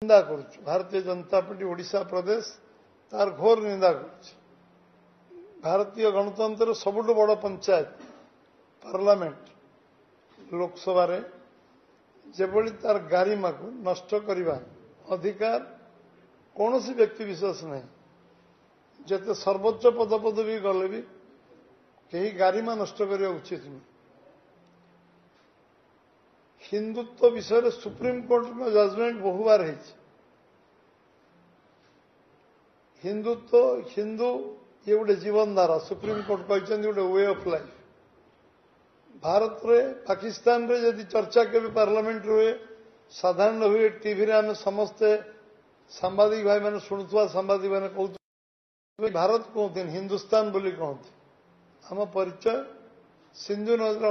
ନିନ୍ଦା କରୁଛୁ ଭାରତୀୟ ଜନତା ପାର୍ଟି ଓଡ଼ିଶା ପ୍ରଦେଶ ତାର ଘୋର ନିନ୍ଦା କରୁଛି ଭାରତୀୟ ଗଣତନ୍ତ୍ର ସବୁଠୁ ବଡ଼ ପଞ୍ଚାୟତ ପାର୍ଲାମେଣ୍ଟ ଲୋକସଭାରେ ଯେଭଳି ତାର ଗାରିମାକୁ ନଷ୍ଟ କରିବା ଅଧିକାର କୌଣସି ବ୍ୟକ୍ତି ବିଶ୍ୱାସ ନାହିଁ ଯେତେ ସର୍ବୋଚ୍ଚ ପଦପଦବୀ ଗଲେ ବି କେହି ଗାରିମା ନଷ୍ଟ କରିବା ଉଚିତ ନୁହେଁ હિન્દુત્વ વિષયને સુપ્રીમ કોર્ટમાં જજમેન્ટ બહુવાર હૈ છે হিন্দুত্ব হিন্দু ইয়ে গোটে জীবনধারা সুপ্রিমকোর্ট କହିଛନ୍ତି ଗୋଟେ ୱେ ଅଫ୍ ଲାଇଫ୍ ଭାରତରେ ପାକିସ୍ତାନରେ ଯଦି ଚର୍ଚ୍ଚା କେବେ ପାର୍ଲାମେଣ୍ଟରେ ହୁଏ ସାଧାରଣ ହୁଏ ଟିଭିରେ ଆମେ ସମସ୍ତେ ସାମ୍ବାଦିକ ଭାଇମାନେ ଶୁଣୁଥିବା ସାମ୍ବାଦିକମାନେ କହୁଥିବା ଭାରତ କୁହନ୍ତିନି ହିନ୍ଦୁସ୍ତାନ ବୋଲି କହନ୍ତି ଆମ ପରିଚୟ ସିନ୍ଧୁ ନଦୀର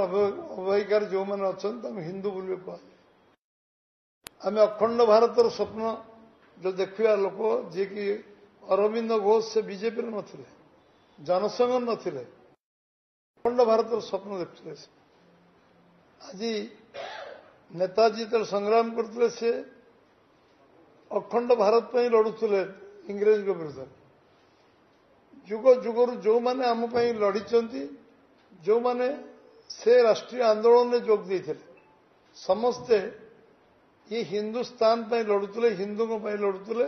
ଅବହିକାରେ ଯେଉଁମାନେ ଅଛନ୍ତି ତାଙ୍କୁ ହିନ୍ଦୁ ବୋଲି କୁହାଯାଏ ଆମେ ଅଖଣ୍ଡ ଭାରତର ସ୍ୱପ୍ନ ଯଦି ଦେଖିବା ଲୋକ ଯିଏକି ଅରବିନ୍ଦ ଘୋଷ ସେ ବିଜେପିରେ ନଥିଲେ ଜନସଂଘ ନଥିଲେ ଅଖଣ୍ଡ ଭାରତର ସ୍ୱପ୍ନ ଦେଖୁଥିଲେ ସେ ଆଜି ନେତାଜୀ ତାର ସଂଗ୍ରାମ କରୁଥିଲେ ସେ ଅଖଣ୍ଡ ଭାରତ ପାଇଁ ଲଢୁଥିଲେ ଇଂରେଜଙ୍କ ବିରୁଦ୍ଧରେ ଯୁଗ ଯୁଗରୁ ଯେଉଁମାନେ ଆମ ପାଇଁ ଲଢ଼ିଛନ୍ତି ଯେଉଁମାନେ ସେ ରାଷ୍ଟ୍ରୀୟ ଆନ୍ଦୋଳନରେ ଯୋଗ ଦେଇଥିଲେ ସମସ୍ତେ ଇ ହିନ୍ଦୁସ୍ତାନ ପାଇଁ ଲଢୁଥିଲେ ହିନ୍ଦୁଙ୍କ ପାଇଁ ଲଢୁଥିଲେ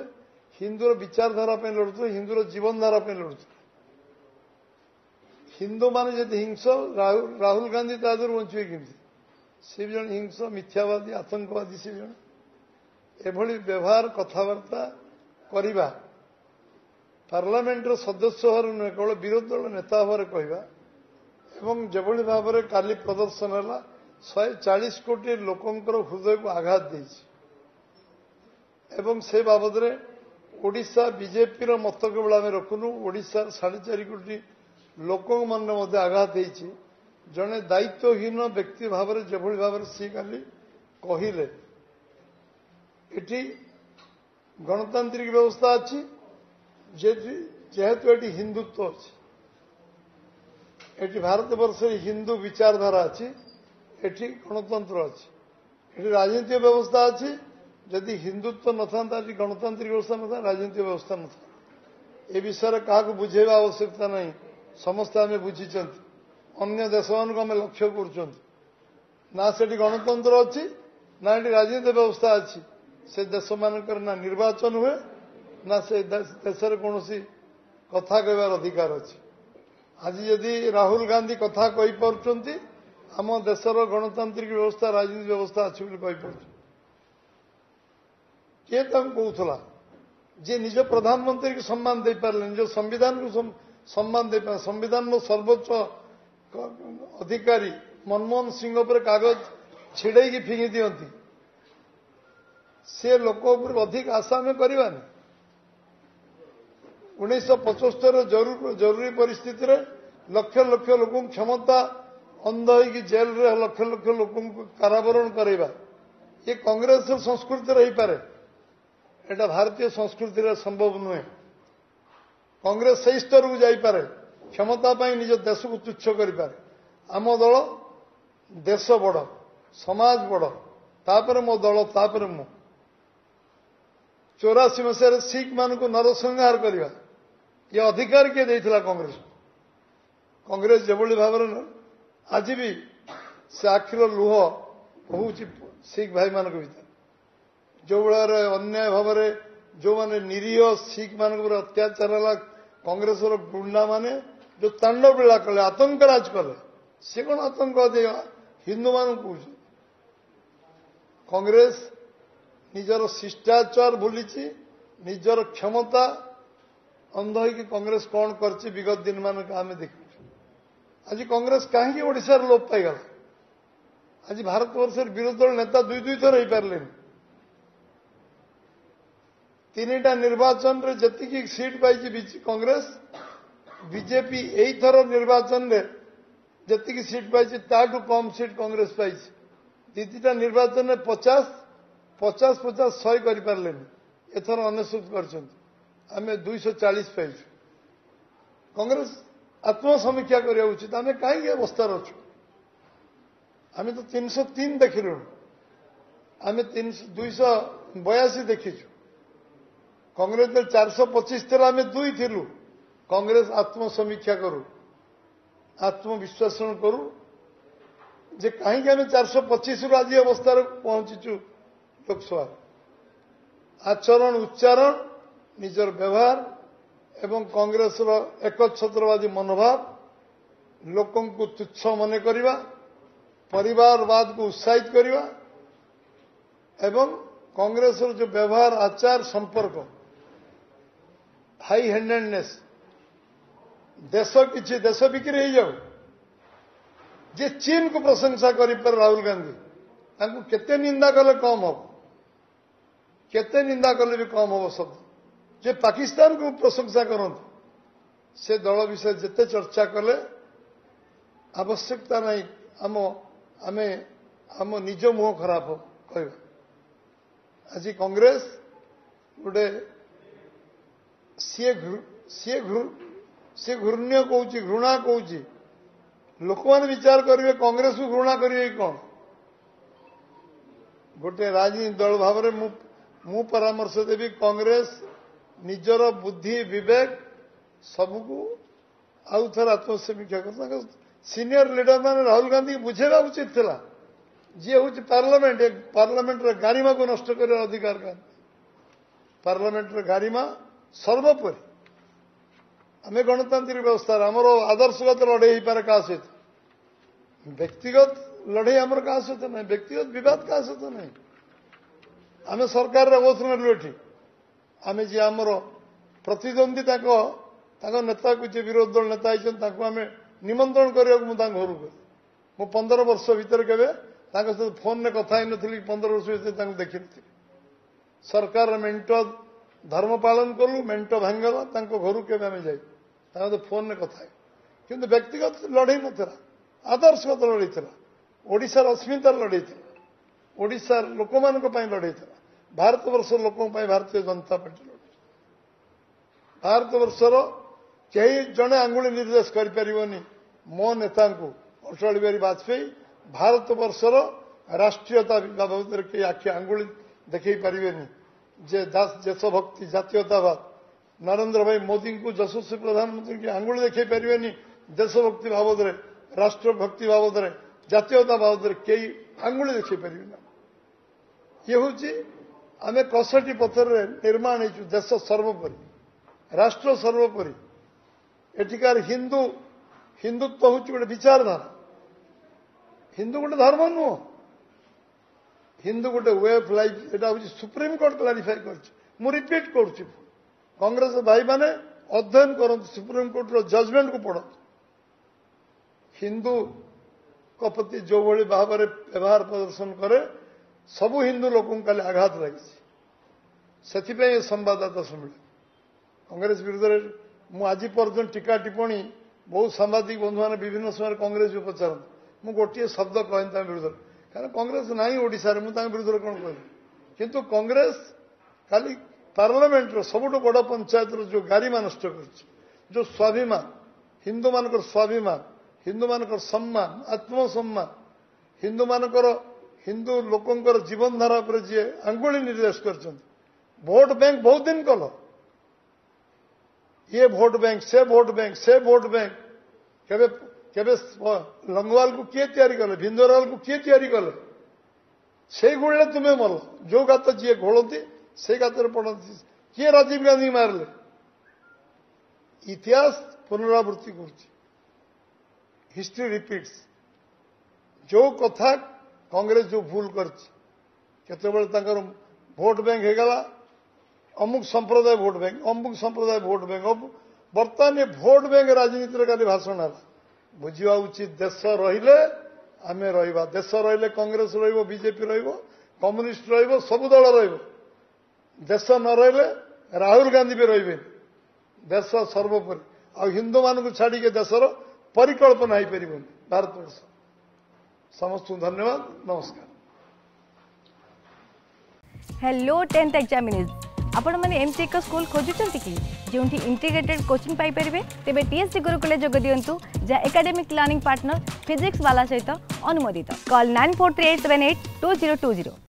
ହିନ୍ଦୁର ବିଚାରଧାରା ପାଇଁ ଲଢୁଥିଲେ ହିନ୍ଦୁର ଜୀବନଧାରା ପାଇଁ ଲଢୁଥିଲେ ହିନ୍ଦୁମାନେ ଯଦି ହିଂସ ରାହୁଲ ଗାନ୍ଧୀ ତା ଦେହରୁ ବଞ୍ଚିବେ କେମିତି ସେ ବି ଜଣେ ହିଂସ ମିଥ୍ୟାବାଦୀ ଆତଙ୍କବାଦୀ ସେ ଜଣେ ଏଭଳି ବ୍ୟବହାର କଥାବାର୍ତ୍ତା କରିବା ପାର୍ଲାମେଣ୍ଟର ସଦସ୍ୟ ଭାବରେ ନୁହେଁ କେବଳ ବିରୋଧୀ ଦଳ ନେତା ଭାବରେ କହିବା ଏବଂ ଯେଭଳି ଭାବରେ କାଲି ପ୍ରଦର୍ଶନ ହେଲା ଶହେ ଚାଳିଶ କୋଟି ଲୋକଙ୍କର ହୃଦୟକୁ ଆଘାତ ଦେଇଛି ଏବଂ ସେ ବାବଦରେ ଓଡ଼ିଶା ବିଜେପିର ମତ କେବଳ ଆମେ ରଖୁନୁ ଓଡ଼ିଶାର ସାଢ଼େ ଚାରି କୋଟି ଲୋକମାନେ ମଧ୍ୟ ଆଘାତ ହୋଇଛି ଜଣେ ଦାୟିତ୍ୱହୀନ ବ୍ୟକ୍ତି ଭାବରେ ଯେଭଳି ଭାବରେ ସେ କାଲି କହିଲେ ଏଠି ଗଣତାନ୍ତ୍ରିକ ବ୍ୟବସ୍ଥା ଅଛି ଯେହେତୁ ଏଠି ହିନ୍ଦୁତ୍ୱ ଅଛି ଏଠି ଭାରତବର୍ଷରେ ହିନ୍ଦୁ ବିଚାରଧାରା ଅଛି ଏଠି ଗଣତନ୍ତ୍ର ଅଛି ଏଠି ରାଜନୀତି ବ୍ୟବସ୍ଥା ଅଛି ଯଦି ହିନ୍ଦୁତ୍ୱ ନଥାନ୍ତା ଏଠି ଗଣତାନ୍ତ୍ରିକ ବ୍ୟବସ୍ଥା ନଥାନ୍ତା ରାଜନୀତି ବ୍ୟବସ୍ଥା ନଥାନ୍ତା ଏ ବିଷୟରେ କାହାକୁ ବୁଝାଇବା ଆବଶ୍ୟକତା ନାହିଁ ସମସ୍ତେ ଆମେ ବୁଝିଛନ୍ତି ଅନ୍ୟ ଦେଶମାନଙ୍କୁ ଆମେ ଲକ୍ଷ୍ୟ କରୁଛନ୍ତି ନା ସେଠି ଗଣତନ୍ତ୍ର ଅଛି ନା ଏଠି ରାଜନୀତି ବ୍ୟବସ୍ଥା ଅଛି ସେ ଦେଶମାନଙ୍କର ନା ନିର୍ବାଚନ ହୁଏ ନା ସେ ଦେଶରେ କୌଣସି କଥା କହିବାର ଅଧିକାର ଅଛି ଆଜି ଯଦି ରାହୁଲ ଗାନ୍ଧୀ କଥା କହିପାରୁଛନ୍ତି ଆମ ଦେଶର ଗଣତାନ୍ତ୍ରିକ ବ୍ୟବସ୍ଥା ରାଜନୀତି ବ୍ୟବସ୍ଥା ଅଛି ବୋଲି କହିପାରୁଛି କିଏ ତାଙ୍କୁ କହୁଥିଲା ଯିଏ ନିଜ ପ୍ରଧାନମନ୍ତ୍ରୀଙ୍କୁ ସମ୍ମାନ ଦେଇପାରିଲେ ନିଜ ସମ୍ବିଧାନକୁ ସମ୍ମାନ ଦେଇପାରିଲେ ସମ୍ବିଧାନର ସର୍ବୋଚ୍ଚ ଅଧିକାରୀ ମନମୋହନ ସିଂ ଉପରେ କାଗଜ ଛିଡ଼େଇକି ଫିଙ୍ଗି ଦିଅନ୍ତି ସେ ଲୋକ ଉପରେ ଅଧିକ ଆଶା ଆମେ କରିବାନି ଉଣେଇଶହ ପଚସ୍ତରୀର ଜରୁରୀ ପରିସ୍ଥିତିରେ ଲକ୍ଷ ଲକ୍ଷ ଲୋକଙ୍କୁ କ୍ଷମତା ଅନ୍ଧ ହୋଇକି ଜେଲ୍ରେ ଲକ୍ଷ ଲକ୍ଷ ଲୋକଙ୍କୁ କାରାବରଣ କରାଇବା ଇଏ କଂଗ୍ରେସର ସଂସ୍କୃତି ରହିପାରେ ଏଟା ଭାରତୀୟ ସଂସ୍କୃତିରେ ସମ୍ଭବ ନୁହେଁ କଂଗ୍ରେସ ସେହି ସ୍ତରକୁ ଯାଇପାରେ କ୍ଷମତା ପାଇଁ ନିଜ ଦେଶକୁ ତୁଚ୍ଛ କରିପାରେ ଆମ ଦଳ ଦେଶ ବଡ଼ ସମାଜ ବଡ଼ ତାପରେ ମୋ ଦଳ ତାପରେ ମୁଁ ଚୌରାଶୀ ମସିହାରେ ଶିଖ୍ ମାନଙ୍କୁ ନରସଂହାର କରିବା ଇଏ ଅଧିକାର କିଏ ଦେଇଥିଲା କଂଗ୍ରେସ କଂଗ୍ରେସ ଯେଭଳି ଭାବରେ ଆଜି ବି ସେ ଆଖିର ଲୁହ ରହୁଛି ଶିଖ ଭାଇମାନଙ୍କ ଭିତରେ ଯେଉଁଭଳିଆର ଅନ୍ୟାୟ ଭାବରେ ଯେଉଁମାନେ ନିରୀହ ଶିଖମାନଙ୍କ ଉପରେ ଅତ୍ୟାଚାର ହେଲା କଂଗ୍ରେସର ଗୁଣ୍ଡାମାନେ ଯେଉଁ ତାଣ୍ଡବ ଲୀଳା କଲେ ଆତଙ୍କରାଜ କଲେ ସେ କ'ଣ ଆତଙ୍କ ହିନ୍ଦୁମାନଙ୍କୁ କହୁଛନ୍ତି କଂଗ୍ରେସ ନିଜର ଶିଷ୍ଟାଚାର ଭୁଲିଛି ନିଜର କ୍ଷମତା ଅନ୍ଧ ହୋଇକି କଂଗ୍ରେସ କ'ଣ କରିଛି ବିଗତ ଦିନମାନଙ୍କ ଆମେ ଦେଖିଛୁ ଆଜି କଂଗ୍ରେସ କାହିଁକି ଓଡ଼ିଶାରେ ଲୋପ ପାଇଗଲା ଆଜି ଭାରତବର୍ଷରେ ବିରୋଧୀ ଦଳ ନେତା ଦୁଇ ଦୁଇ ଥର ହେଇପାରିଲେନି ତିନିଟା ନିର୍ବାଚନରେ ଯେତିକି ସିଟ୍ ପାଇଛି କଂଗ୍ରେସ ବିଜେପି ଏଇଥର ନିର୍ବାଚନରେ ଯେତିକି ସିଟ୍ ପାଇଛି ତାଠୁ କମ୍ ସିଟ୍ କଂଗ୍ରେସ ପାଇଛି ଦୁଇଟା ନିର୍ବାଚନରେ ପଚାଶ ପଚାଶ ପଚାଶ ଶହେ କରିପାରିଲେନି ଏଥର ଅନେଶତ କରିଛନ୍ତି ଆମେ ଦୁଇଶହ ଚାଳିଶ ପାଇଛୁ କଂଗ୍ରେସ ଆତ୍ମସମୀକ୍ଷା କରିବା ଉଚିତ ଆମେ କାହିଁକି ଅବସ୍ଥାରେ ଅଛୁ ଆମେ ତ ତିନିଶହ ତିନି ଦେଖିଲୁଣି ଆମେ ଦୁଇଶହ ବୟାଅଶୀ ଦେଖିଛୁ କଂଗ୍ରେସ ଚାରିଶହ ପଚିଶ ଥିଲା ଆମେ ଦୁଇ ଥିଲୁ କଂଗ୍ରେସ ଆତ୍ମସମୀକ୍ଷା କରୁ ଆତ୍ମବିଶ୍ୱାସନ କରୁ ଯେ କାହିଁକି ଆମେ ଚାରିଶହ ପଚିଶରୁ ଆଜି ଅବସ୍ଥାରେ ପହଞ୍ଚିଛୁ ଲୋକସଭା ଆଚରଣ ଉଚ୍ଚାରଣ ନିଜର ବ୍ୟବହାର ଏବଂ କଂଗ୍ରେସର ଏକଛତ୍ରବାଦୀ ମନୋଭାବ ଲୋକଙ୍କୁ ତୁଚ୍ଛ ମନେ କରିବା ପରିବାରବାଦକୁ ଉତ୍ସାହିତ କରିବା ଏବଂ କଂଗ୍ରେସର ଯେଉଁ ବ୍ୟବହାର ଆଚାର ସମ୍ପର୍କ ହାଇ ହ୍ୟାଣ୍ଡେଡନେସ୍ ଦେଶ କିଛି ଦେଶ ବିକ୍ରି ହେଇଯାଉ ଯେ ଚୀନକୁ ପ୍ରଶଂସା କରିପାରେ ରାହୁଲ ଗାନ୍ଧୀ ତାଙ୍କୁ କେତେ ନିନ୍ଦା କଲେ କମ୍ ହେବ କେତେ ନିନ୍ଦା କଲେ ବି କମ୍ ହେବ ଶବ୍ଦ ଯେ ପାକିସ୍ତାନକୁ ପ୍ରଶଂସା କରନ୍ତି ସେ ଦଳ ବିଷୟରେ ଯେତେ ଚର୍ଚ୍ଚା କଲେ ଆବଶ୍ୟକତା ନାହିଁ ଆମ ଆମେ ଆମ ନିଜ ମୁହଁ ଖରାପ କହିବା ଆଜି କଂଗ୍ରେସ ଗୋଟେ ସିଏ ସିଏ ସିଏ ଘୃଣ୍ୟ କହୁଛି ଘୃଣା କହୁଛି ଲୋକମାନେ ବିଚାର କରିବେ କଂଗ୍ରେସକୁ ଘୃଣା କରିବେ କି କ'ଣ ଗୋଟେ ରାଜନୀତି ଦଳ ଭାବରେ ମୁଁ ମୁଁ ପରାମର୍ଶ ଦେବି କଂଗ୍ରେସ ନିଜର ବୁଦ୍ଧି ବିବେକ ସବୁକୁ ଆଉ ଥରେ ଆତ୍ମସମୀକ୍ଷା କରି ତାଙ୍କ ସିନିୟର ଲିଡରମାନେ ରାହୁଲ ଗାନ୍ଧୀଙ୍କୁ ବୁଝେଇବା ଉଚିତ ଥିଲା ଯିଏ ହେଉଛି ପାର୍ଲାମେଣ୍ଟ ପାର୍ଲାମେଣ୍ଟର ଗାରିମାକୁ ନଷ୍ଟ କରିବାର ଅଧିକାର ଗାନ୍ଧୀ ପାର୍ଲାମେଣ୍ଟର ଗାରିମା ସର୍ବୋପରି ଆମେ ଗଣତାନ୍ତ୍ରିକ ବ୍ୟବସ୍ଥାରେ ଆମର ଆଦର୍ଶଗତ ଲଢ଼େଇ ହେଇପାରେ କାହା ସହିତ ବ୍ୟକ୍ତିଗତ ଲଢ଼େଇ ଆମର କାହା ସହିତ ନାହିଁ ବ୍ୟକ୍ତିଗତ ବିବାଦ କାହା ସହିତ ନାହିଁ ଆମେ ସରକାରରେ ଅବସର ନେଲୁ ଏଠି ଆମେ ଯିଏ ଆମର ପ୍ରତିଦ୍ୱନ୍ଦ୍ୱୀ ତାଙ୍କ ତାଙ୍କ ନେତାକୁ ଯିଏ ବିରୋଧୀ ଦଳ ନେତା ହେଇଛନ୍ତି ତାଙ୍କୁ ଆମେ ନିମନ୍ତ୍ରଣ କରିବାକୁ ମୁଁ ତାଙ୍କ ଘରକୁ ଗଲି ମୁଁ ପନ୍ଦର ବର୍ଷ ଭିତରେ କେବେ ତାଙ୍କ ସହିତ ଫୋନ୍ରେ କଥା ହେଇନଥିଲି ପନ୍ଦର ବର୍ଷ ଭିତରେ ତାଙ୍କୁ ଦେଖିନଥିଲି ସରକାର ମେଣ୍ଟ ଧର୍ମ ପାଳନ କଲୁ ମେଣ୍ଟ ଭାଙ୍ଗିଗଲା ତାଙ୍କ ଘରକୁ କେବେ ଆମେ ଯାଇ ତାଙ୍କ ସହିତ ଫୋନ୍ରେ କଥା ହେଇ କିନ୍ତୁ ବ୍ୟକ୍ତିଗତ ଲଢ଼େଇ ନଥିଲା ଆଦର୍ଶଗତ ଲଢ଼େଇ ଥିଲା ଓଡ଼ିଶାର ଅସ୍ମିତାର ଲଢ଼େଇ ଥିଲା ଓଡ଼ିଶାର ଲୋକମାନଙ୍କ ପାଇଁ ଲଢ଼େଇ ଥିଲା ଭାରତବର୍ଷର ଲୋକଙ୍କ ପାଇଁ ଭାରତୀୟ ଜନତା ପାର୍ଟି ଲଢୁଛି ଭାରତବର୍ଷର କେହି ଜଣେ ଆଙ୍ଗୁଳି ନିର୍ଦ୍ଦେଶ କରିପାରିବନି ମୋ ନେତାଙ୍କୁ ଅଟଳ ବିହାରୀ ବାଜପେୟୀ ଭାରତବର୍ଷର ରାଷ୍ଟ୍ରୀୟତା ବାବଦରେ କେହି ଆଖି ଆଙ୍ଗୁଳି ଦେଖାଇ ପାରିବେନି ଯେ ଦେଶଭକ୍ତି ଜାତୀୟତାବାଦ ନରେନ୍ଦ୍ର ଭାଇ ମୋଦିଙ୍କୁ ଯଶସ୍ୱୀ ପ୍ରଧାନମନ୍ତ୍ରୀଙ୍କୁ ଆଙ୍ଗୁଳି ଦେଖାଇ ପାରିବେନି ଦେଶଭକ୍ତି ବାବଦରେ ରାଷ୍ଟ୍ରଭକ୍ତି ବାବଦରେ ଜାତୀୟତା ବାବଦରେ କେହି ଆଙ୍ଗୁଳି ଦେଖାଇ ପାରିବେ ନାହିଁ ଇଏ ହେଉଛି ଆମେ କଷଠି ପଥରରେ ନିର୍ମାଣ ହେଇଛୁ ଦେଶ ସର୍ବୋପରି ରାଷ୍ଟ୍ର ସର୍ବୋପରି ଏଠିକାର ହିନ୍ଦୁ ହିନ୍ଦୁତ୍ୱ ହେଉଛି ଗୋଟେ ବିଚାରଧାରା ହିନ୍ଦୁ ଗୋଟେ ଧର୍ମ ନୁହଁ ହିନ୍ଦୁ ଗୋଟେ ୱେ ଅଫ୍ ଲାଇଫ୍ ଏଇଟା ହେଉଛି ସୁପ୍ରିମକୋର୍ଟ କ୍ଲାରିଫାଏ କରିଛି ମୁଁ ରିପିଟ୍ କରୁଛି କଂଗ୍ରେସ ଭାଇମାନେ ଅଧ୍ୟୟନ କରନ୍ତୁ ସୁପ୍ରିମକୋର୍ଟର ଜଜମେଣ୍ଟକୁ ପଢ଼ନ୍ତୁ ହିନ୍ଦୁଙ୍କ ପ୍ରତି ଯେଉଁଭଳି ଭାବରେ ବ୍ୟବହାର ପ୍ରଦର୍ଶନ କରେ ସବୁ ହିନ୍ଦୁ ଲୋକଙ୍କୁ କାଲି ଆଘାତ ଲାଗିଛି ସେଥିପାଇଁ ଏ ସମ୍ବାଦଦାତା ସମ୍ମିଳନୀ କଂଗ୍ରେସ ବିରୁଦ୍ଧରେ ମୁଁ ଆଜି ପର୍ଯ୍ୟନ୍ତ ଟୀକା ଟିପ୍ପଣୀ ବହୁତ ସାମ୍ବାଦିକ ବନ୍ଧୁମାନେ ବିଭିନ୍ନ ସମୟରେ କଂଗ୍ରେସକୁ ପଚାରନ୍ତି ମୁଁ ଗୋଟିଏ ଶବ୍ଦ କହିନି ତାଙ୍କ ବିରୁଦ୍ଧରେ କାରଣ କଂଗ୍ରେସ ନାହିଁ ଓଡ଼ିଶାରେ ମୁଁ ତାଙ୍କ ବିରୁଦ୍ଧରେ କ'ଣ କହିବି କିନ୍ତୁ କଂଗ୍ରେସ କାଲି ପାର୍ଲାମେଣ୍ଟର ସବୁଠୁ ବଡ଼ ପଞ୍ଚାୟତର ଯେଉଁ ଗାରିମା ନଷ୍ଟ କରିଛି ଯେଉଁ ସ୍ୱାଭିମାନ ହିନ୍ଦୁମାନଙ୍କର ସ୍ୱାଭିମାନ ହିନ୍ଦୁମାନଙ୍କର ସମ୍ମାନ ଆତ୍ମସମ୍ମାନ ହିନ୍ଦୁମାନଙ୍କର ହିନ୍ଦୁ ଲୋକଙ୍କର ଜୀବନଧାରା ଉପରେ ଯିଏ ଆଙ୍ଗୁଳି ନିର୍ଦ୍ଦେଶ କରିଛନ୍ତି ଭୋଟ ବ୍ୟାଙ୍କ ବହୁତ ଦିନ କଲ ଇଏ ଭୋଟ ବ୍ୟାଙ୍କ ସେ ଭୋଟ ବ୍ୟାଙ୍କ ସେ ଭୋଟ ବ୍ୟାଙ୍କ କେବେ କେବେ ଲଙ୍ଗୱାଲକୁ କିଏ ତିଆରି କଲେ ଭିନ୍ଦରୱାଲକୁ କିଏ ତିଆରି କଲେ ସେଇ ଗୁଳିରେ ତୁମେ ମଲ ଯୋଉ ଗାତ ଯିଏ ଘୋଳନ୍ତି ସେଇ ଗାତରେ ପଡ଼ନ୍ତି କିଏ ରାଜୀବ ଗାନ୍ଧୀ ମାରିଲେ ଇତିହାସ ପୁନରାବୃତ୍ତି କରୁଛି ହିଷ୍ଟ୍ରି ରିପିଟ୍ସ ଯୋଉ କଥା କଂଗ୍ରେସ ଯେଉଁ ଭୁଲ କରିଛି କେତେବେଳେ ତାଙ୍କର ଭୋଟ ବ୍ୟାଙ୍କ ହୋଇଗଲା ଅମୁକ ସମ୍ପ୍ରଦାୟ ଭୋଟ ବ୍ୟାଙ୍କ ଅମୁକ ସମ୍ପ୍ରଦାୟ ଭୋଟ ବ୍ୟାଙ୍କ ବର୍ତ୍ତମାନ ଏ ଭୋଟ ବ୍ୟାଙ୍କ ରାଜନୀତିରେ କାଲି ଭାଷଣ ହେଲା ବୁଝିବା ଉଚିତ ଦେଶ ରହିଲେ ଆମେ ରହିବା ଦେଶ ରହିଲେ କଂଗ୍ରେସ ରହିବ ବିଜେପି ରହିବ କମ୍ୟୁନିଷ୍ଟ ରହିବ ସବୁ ଦଳ ରହିବ ଦେଶ ନ ରହିଲେ ରାହୁଲ ଗାନ୍ଧୀ ବି ରହିବେନି ଦେଶ ସର୍ବୋପରି ଆଉ ହିନ୍ଦୁମାନଙ୍କୁ ଛାଡ଼ିକି ଦେଶର ପରିକଳ୍ପନା ହୋଇପାରିବନି ଭାରତବର୍ଷ समस्त धन्यवाद नमस्कार हेलो टेन्थ एक्जामिनिज आपण मैंने एमती एक स्कूल खोजुंट कि जो इंटीग्रेटेड कोचिंग पाइपर तेज टीएससी गुरुकुल जोग दिंतु जहाँ एकाडेमिक लर्निंग पार्टनर फिजिक्स वाला सहित अनुमोदित कल nine four three eight seven eight two zero two zero